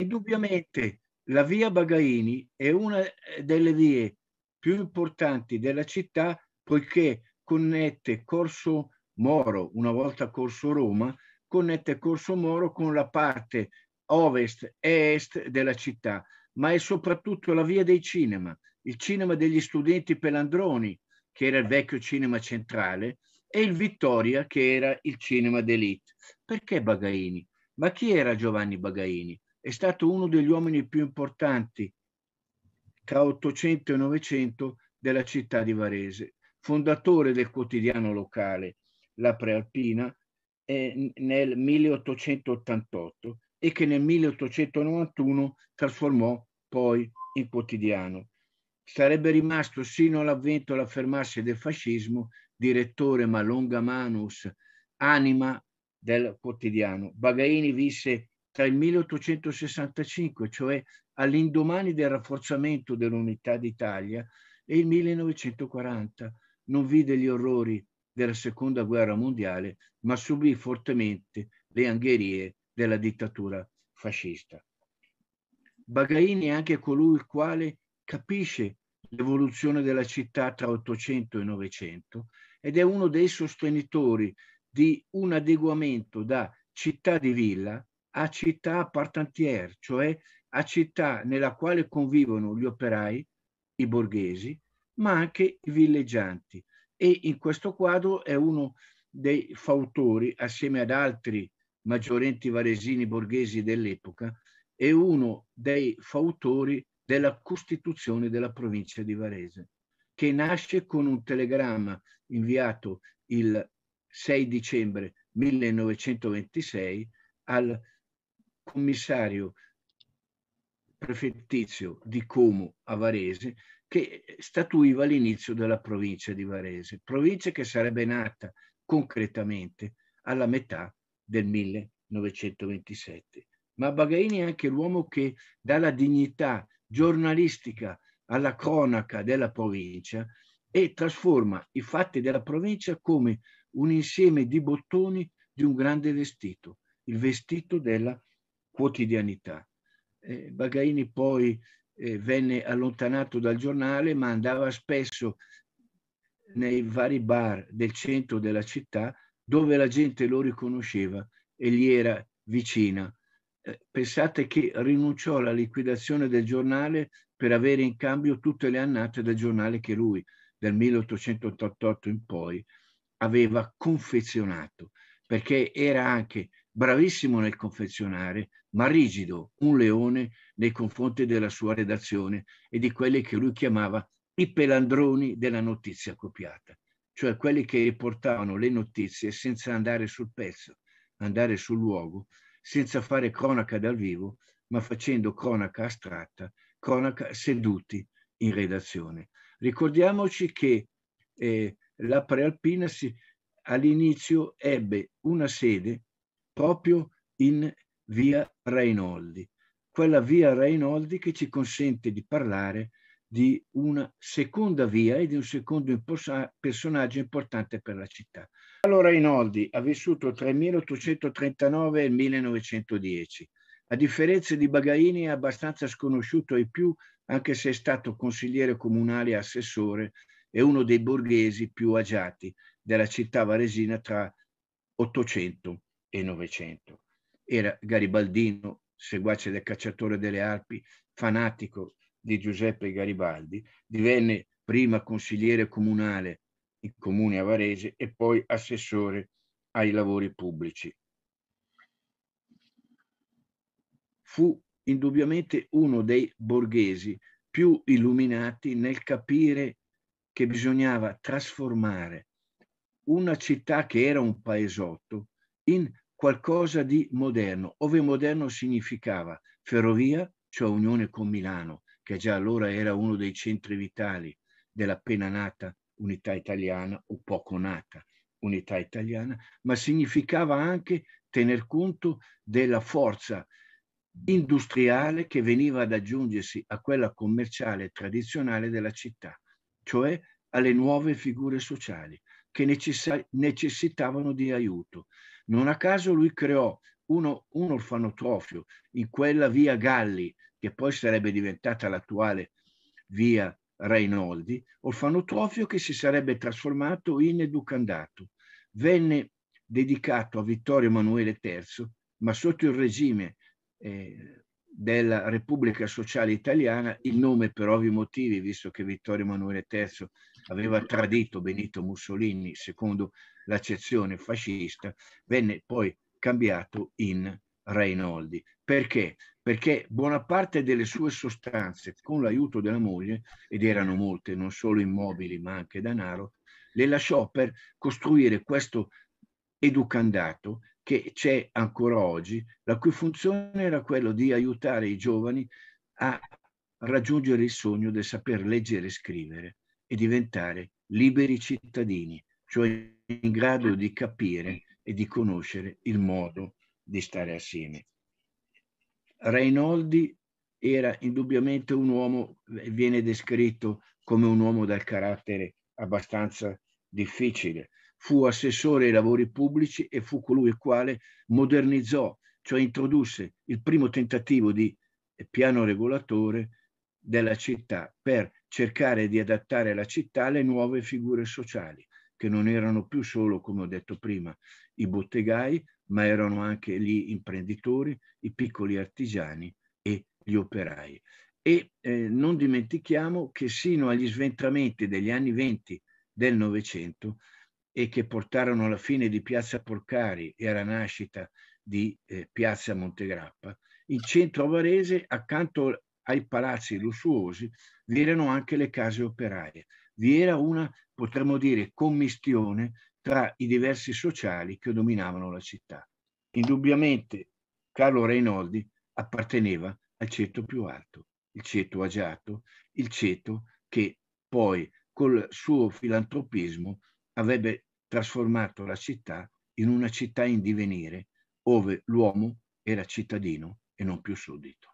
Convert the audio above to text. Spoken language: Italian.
Indubbiamente la via Bagaini è una delle vie più importanti della città poiché connette Corso Moro, una volta Corso Roma, connette Corso Moro con la parte ovest e est della città, ma è soprattutto la via dei cinema, il cinema degli studenti Pelandroni, che era il vecchio cinema centrale, e il Vittoria, che era il cinema d'élite. Perché Bagaini? Ma chi era Giovanni Bagaini? È stato uno degli uomini più importanti tra 800 e 900 della città di Varese, fondatore del quotidiano locale La Prealpina eh, nel 1888 e che nel 1891 trasformò poi in quotidiano. Sarebbe rimasto sino all'avvento e all'affermarsi del fascismo direttore ma longa manus, anima del quotidiano. Bagaini visse tra il 1865, cioè all'indomani del rafforzamento dell'unità d'Italia, e il 1940. Non vide gli orrori della seconda guerra mondiale, ma subì fortemente le angherie della dittatura fascista. Bagaini è anche colui il quale capisce l'evoluzione della città tra 800 e 900 ed è uno dei sostenitori di un adeguamento da città di villa a città partantier, cioè a città nella quale convivono gli operai, i borghesi, ma anche i villeggianti. E in questo quadro è uno dei fautori, assieme ad altri maggiorenti varesini borghesi dell'epoca, è uno dei fautori della Costituzione della provincia di Varese, che nasce con un telegramma inviato il 6 dicembre 1926 al commissario prefettizio di Como a Varese che statuiva l'inizio della provincia di Varese, provincia che sarebbe nata concretamente alla metà del 1927. Ma Bagaini è anche l'uomo che dà la dignità giornalistica alla cronaca della provincia e trasforma i fatti della provincia come un insieme di bottoni di un grande vestito, il vestito della provincia quotidianità. Eh, Bagaini poi eh, venne allontanato dal giornale ma andava spesso nei vari bar del centro della città dove la gente lo riconosceva e gli era vicina. Eh, pensate che rinunciò alla liquidazione del giornale per avere in cambio tutte le annate del giornale che lui dal 1888 in poi aveva confezionato, perché era anche bravissimo nel confezionare ma rigido, un leone nei confronti della sua redazione e di quelli che lui chiamava i pelandroni della notizia copiata, cioè quelli che riportavano le notizie senza andare sul pezzo, andare sul luogo, senza fare cronaca dal vivo, ma facendo cronaca astratta, cronaca seduti in redazione. Ricordiamoci che eh, la prealpina si, all'inizio ebbe una sede proprio in via Reinoldi, quella via Reinoldi che ci consente di parlare di una seconda via e di un secondo imposa- personaggio importante per la città. Allora Reinoldi ha vissuto tra il 1839 e il 1910. A differenza di Bagaini è abbastanza sconosciuto ai più, anche se è stato consigliere comunale e assessore e uno dei borghesi più agiati della città varesina tra 800 e 900 era garibaldino, seguace del cacciatore delle Alpi, fanatico di Giuseppe Garibaldi, divenne prima consigliere comunale in comune avarese e poi assessore ai lavori pubblici. Fu indubbiamente uno dei borghesi più illuminati nel capire che bisognava trasformare una città che era un paesotto in qualcosa di moderno, ove moderno significava ferrovia, cioè unione con Milano, che già allora era uno dei centri vitali dell'appena nata unità italiana o poco nata unità italiana, ma significava anche tener conto della forza industriale che veniva ad aggiungersi a quella commerciale tradizionale della città, cioè alle nuove figure sociali che necessitavano di aiuto. Non a caso lui creò uno, un orfanotrofio in quella via Galli, che poi sarebbe diventata l'attuale via Reinoldi, orfanotrofio che si sarebbe trasformato in educandato. Venne dedicato a Vittorio Emanuele III, ma sotto il regime eh, della Repubblica Sociale Italiana, il nome per ovvi motivi, visto che Vittorio Emanuele III aveva tradito Benito Mussolini secondo l'accezione fascista, venne poi cambiato in Rainoldi. Perché? Perché buona parte delle sue sostanze, con l'aiuto della moglie, ed erano molte, non solo immobili ma anche denaro, le lasciò per costruire questo educandato che c'è ancora oggi, la cui funzione era quella di aiutare i giovani a raggiungere il sogno del saper leggere e scrivere e diventare liberi cittadini, cioè in grado di capire e di conoscere il modo di stare assieme. Reinoldi era indubbiamente un uomo, eh, viene descritto come un uomo dal carattere abbastanza difficile, fu assessore ai lavori pubblici e fu colui il quale modernizzò, cioè introdusse il primo tentativo di piano regolatore della città per cercare di adattare la città alle nuove figure sociali, che non erano più solo, come ho detto prima, i bottegai, ma erano anche gli imprenditori, i piccoli artigiani e gli operai. E eh, non dimentichiamo che sino agli sventramenti degli anni venti del Novecento e che portarono alla fine di Piazza Porcari e alla nascita di eh, Piazza Montegrappa, in centro avarese, accanto ai palazzi lussuosi, vi erano anche le case operaie. Vi era una, potremmo dire, commistione tra i diversi sociali che dominavano la città. Indubbiamente Carlo Reinoldi apparteneva al ceto più alto, il ceto agiato, il ceto che poi col suo filantropismo avrebbe trasformato la città in una città in divenire, ove l'uomo era cittadino e non più suddito.